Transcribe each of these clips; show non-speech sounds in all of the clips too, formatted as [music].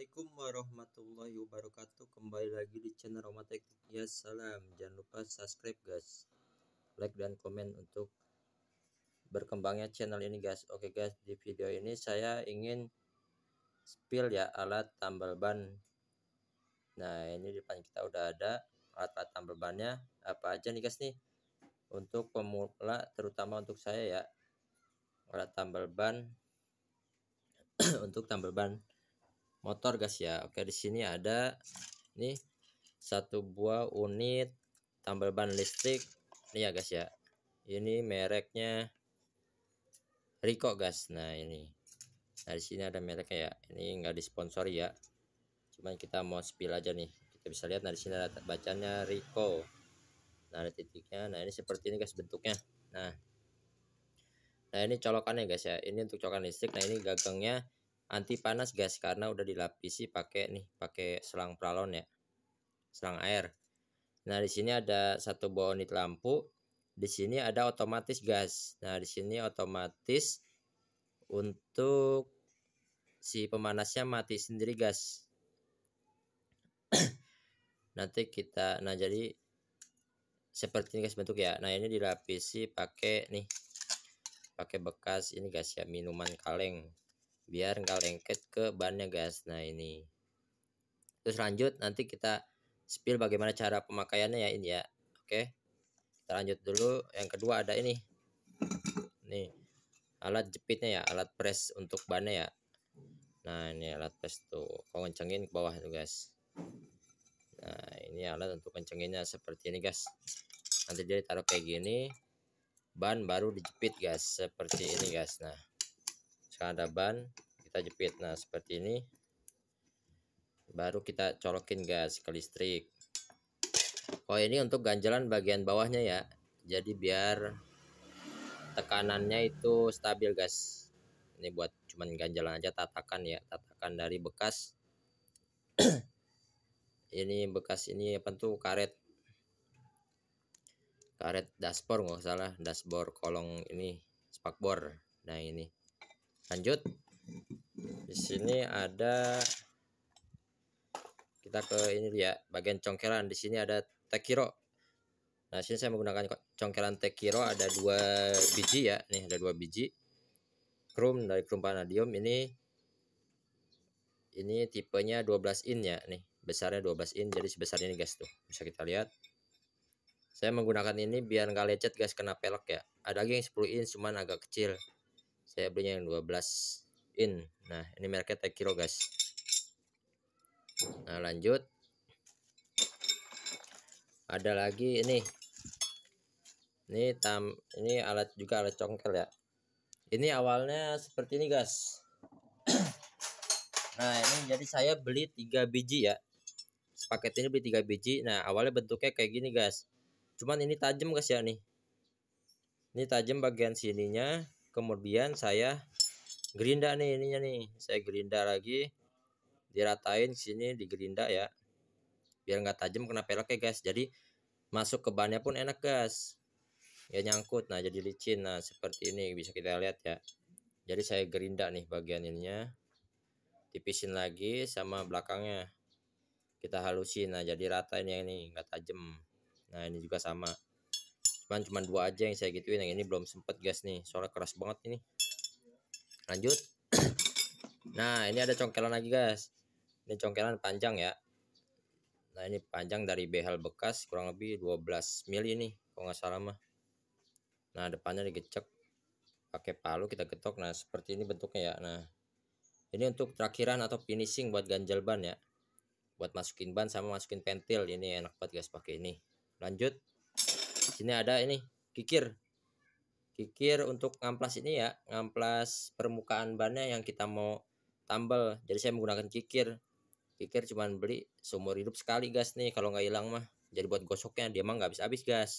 Assalamualaikum warahmatullahi wabarakatuh Kembali lagi di channel Romatek Ya salam Jangan lupa subscribe guys Like dan komen untuk Berkembangnya channel ini guys Oke guys di video ini saya ingin Spill ya alat tambal ban Nah ini di depan kita udah ada Alat-alat tambal bannya Apa aja nih guys nih Untuk pemula terutama untuk saya ya Alat tambal ban [clears throat] untuk tambal ban motor guys ya oke di sini ada nih satu buah unit tambal ban listrik nih ya guys ya ini mereknya Rico guys nah ini nah di sini ada mereknya ya ini enggak disponsori ya cuman kita mau spill aja nih kita bisa lihat nah di sini ada bacanya Rico nah ada titiknya nah ini seperti ini guys bentuknya nah nah ini colokannya guys ya ini untuk colokan listrik nah ini gagangnya anti panas guys karena udah dilapisi pakai nih pakai selang pralon ya selang air nah di sini ada satu unit lampu di sini ada otomatis gas. nah di sini otomatis untuk si pemanasnya mati sendiri gas. [clears throat] nanti kita nah jadi seperti ini guys bentuk ya nah ini dilapisi pakai nih pakai bekas ini guys ya minuman kaleng biar nggak lengket ke bannya guys nah ini terus lanjut nanti kita spill bagaimana cara pemakaiannya ya ini ya oke kita lanjut dulu yang kedua ada ini nih alat jepitnya ya alat press untuk bannya ya nah ini alat press tuh kau kencengin ke bawah tuh guys nah ini alat untuk kencenginnya seperti ini guys nanti jadi taruh kayak gini ban baru dijepit guys seperti ini guys nah sekarang ada ban kita jepit nah seperti ini baru kita colokin gas ke listrik oh, ini untuk ganjalan bagian bawahnya ya jadi biar tekanannya itu stabil guys ini buat cuman ganjalan aja tatakan ya tatakan dari bekas [clears throat] ini bekas ini apa tuh karet karet dashboard nggak salah dashboard kolong ini spakbor nah ini lanjut di sini ada kita ke ini ya bagian congkelan di sini ada tekiro nah sini saya menggunakan congkelan tekiro ada dua biji ya nih ada dua biji chrome dari krum vanadium ini ini tipenya 12 in ya nih besarnya 12 in jadi sebesar ini guys tuh bisa kita lihat saya menggunakan ini biar nggak lecet guys kena pelek ya ada lagi yang 10 in cuman agak kecil saya belinya yang 12 in nah ini mereknya Tekiro guys nah lanjut ada lagi ini ini tam ini alat juga alat congkel ya ini awalnya seperti ini guys [clears throat] nah ini jadi saya beli tiga biji ya sepaket ini beli tiga biji nah awalnya bentuknya kayak gini guys cuman ini tajam guys ya nih ini tajam bagian sininya kemudian saya gerinda nih ininya nih saya gerinda lagi diratain sini di gerinda ya biar nggak tajam kena pelek ya guys jadi masuk ke bannya pun enak guys ya nyangkut nah jadi licin nah seperti ini bisa kita lihat ya jadi saya gerinda nih bagian ininya tipisin lagi sama belakangnya kita halusin nah jadi rata ini yang ini nggak tajam nah ini juga sama cuman cuman dua aja yang saya gituin yang ini belum sempet gas nih suara keras banget ini lanjut [clears throat] nah ini ada congkelan lagi guys ini congkelan panjang ya nah ini panjang dari behel bekas kurang lebih 12 mili ini kalau nggak salah mah nah depannya digecek pakai palu kita getok nah seperti ini bentuknya ya nah ini untuk terakhiran atau finishing buat ganjel ban ya buat masukin ban sama masukin pentil ini enak banget guys pakai ini lanjut sini ada ini kikir. Kikir untuk ngamplas ini ya, ngamplas permukaan bannya yang kita mau tambal. Jadi saya menggunakan kikir. Kikir cuman beli seumur hidup sekali gas nih kalau nggak hilang mah. Jadi buat gosoknya dia mah nggak habis-habis gas.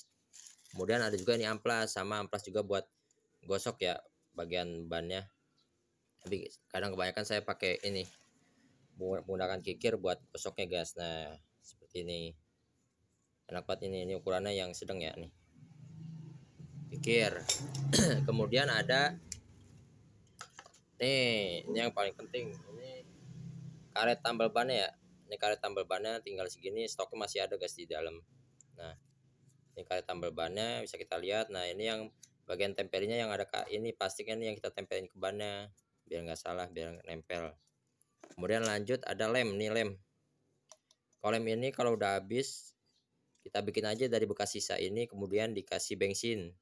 Kemudian ada juga ini amplas sama amplas juga buat gosok ya bagian bannya. Tapi kadang kebanyakan saya pakai ini menggunakan kikir buat gosoknya gas. Nah, seperti ini rapat ini ini ukurannya yang sedang ya nih pikir [clears throat] kemudian ada nih ini yang paling penting ini karet tambal ban ya ini karet tambal bannya tinggal segini stoknya masih ada guys di dalam nah ini karet tambal bannya bisa kita lihat nah ini yang bagian tempelnya yang ada kak ini pasti ini yang kita tempelin ke bannya biar nggak salah biar nempel kemudian lanjut ada lem nih lem kalau lem ini kalau udah habis kita bikin aja dari bekas sisa ini kemudian dikasih bensin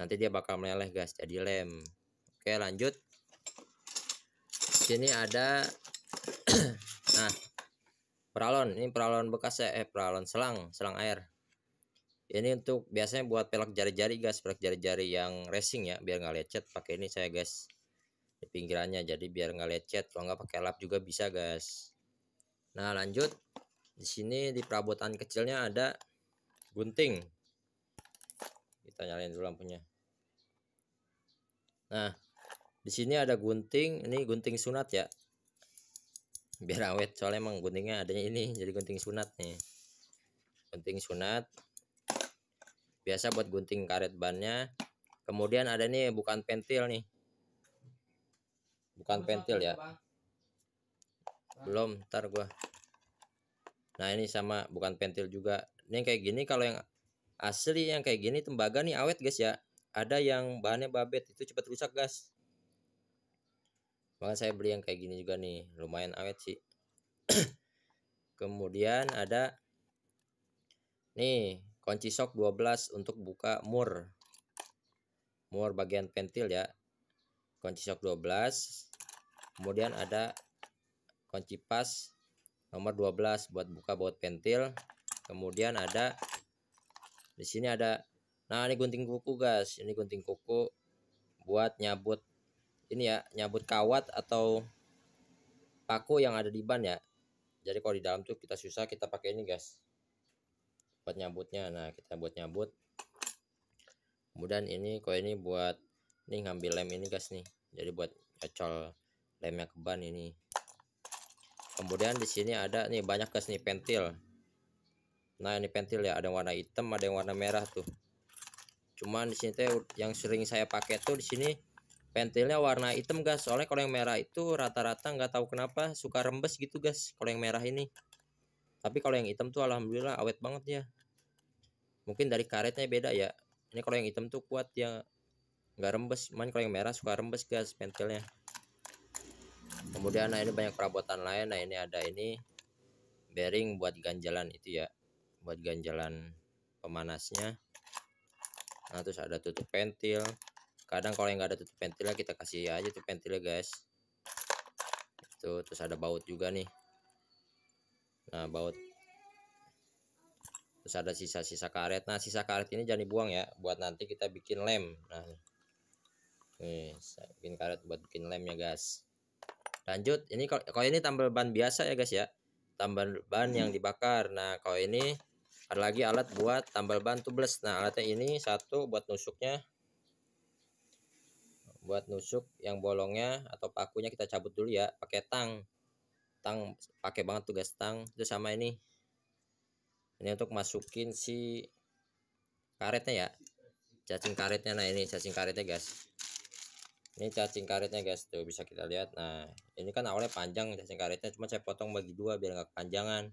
nanti dia bakal meleleh guys jadi lem oke lanjut sini ada [clears throat] nah peralon ini peralon bekas ya eh peralon selang selang air ini untuk biasanya buat pelak jari-jari guys pelak jari-jari yang racing ya biar nggak lecet pakai ini saya guys di pinggirannya jadi biar nggak lecet kalau nggak pakai lap juga bisa guys nah lanjut di sini di perabotan kecilnya ada gunting. Kita nyalain dulu lampunya. Nah, di sini ada gunting, ini gunting sunat ya. Biar awet, soalnya emang guntingnya adanya ini, jadi gunting sunat nih. Gunting sunat. Biasa buat gunting karet bannya. Kemudian ada nih bukan pentil nih. Bukan pentil ya. Belum, ntar gua Nah ini sama bukan pentil juga. Ini yang kayak gini kalau yang asli yang kayak gini tembaga nih awet guys ya. Ada yang bahannya babet itu cepat rusak guys. Maka saya beli yang kayak gini juga nih lumayan awet sih. [clears throat] Kemudian ada nih kunci sok 12 untuk buka mur. Mur bagian pentil ya. Kunci sok 12. Kemudian ada kunci pas nomor 12 buat buka baut pentil kemudian ada di sini ada nah ini gunting kuku guys ini gunting kuku buat nyabut ini ya nyabut kawat atau paku yang ada di ban ya jadi kalau di dalam tuh kita susah kita pakai ini guys buat nyabutnya nah kita buat nyabut kemudian ini kok ini buat ini ngambil lem ini guys nih jadi buat cocol lemnya ke ban ini kemudian di sini ada nih banyak guys nih pentil nah ini pentil ya ada yang warna hitam ada yang warna merah tuh cuman di sini tuh yang sering saya pakai tuh di sini pentilnya warna hitam guys soalnya kalau yang merah itu rata-rata nggak tahu kenapa suka rembes gitu guys kalau yang merah ini tapi kalau yang hitam tuh alhamdulillah awet banget ya mungkin dari karetnya beda ya ini kalau yang hitam tuh kuat ya nggak rembes cuman kalau yang merah suka rembes guys pentilnya kemudian nah ini banyak perabotan lain nah ini ada ini bearing buat ganjalan itu ya buat ganjalan pemanasnya nah terus ada tutup pentil kadang kalau yang nggak ada tutup pentilnya kita kasih aja tutup pentilnya guys itu terus ada baut juga nih nah baut terus ada sisa-sisa karet nah sisa karet ini jangan dibuang ya buat nanti kita bikin lem nah nih bikin karet buat bikin lem ya guys lanjut ini kalau, ini tambal ban biasa ya guys ya tambal ban yang hmm. dibakar nah kalau ini ada lagi alat buat tambal ban tubeless nah alatnya ini satu buat nusuknya buat nusuk yang bolongnya atau pakunya kita cabut dulu ya pakai tang tang pakai banget tuh guys tang itu sama ini ini untuk masukin si karetnya ya cacing karetnya nah ini cacing karetnya guys ini cacing karetnya guys tuh bisa kita lihat nah ini kan awalnya panjang cacing karetnya cuma saya potong bagi dua biar nggak kepanjangan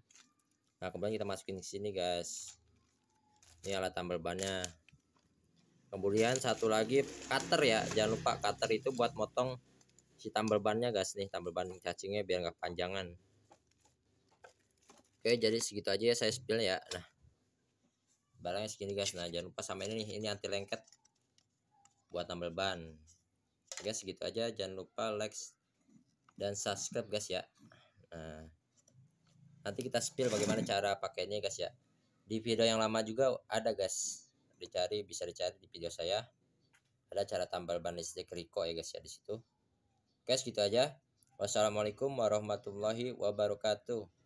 nah kemudian kita masukin di sini guys ini alat tambal bannya kemudian satu lagi cutter ya jangan lupa cutter itu buat motong si tambal bannya guys nih tambal ban cacingnya biar nggak kepanjangan oke jadi segitu aja ya saya spill ya nah barangnya segini guys nah jangan lupa sama ini nih ini anti lengket buat tambal ban guys segitu aja jangan lupa like dan subscribe guys ya nah, nanti kita spill bagaimana cara pakainya guys ya di video yang lama juga ada guys dicari bisa dicari di video saya ada cara tambal ban listrik riko ya guys ya di situ guys gitu aja wassalamualaikum warahmatullahi wabarakatuh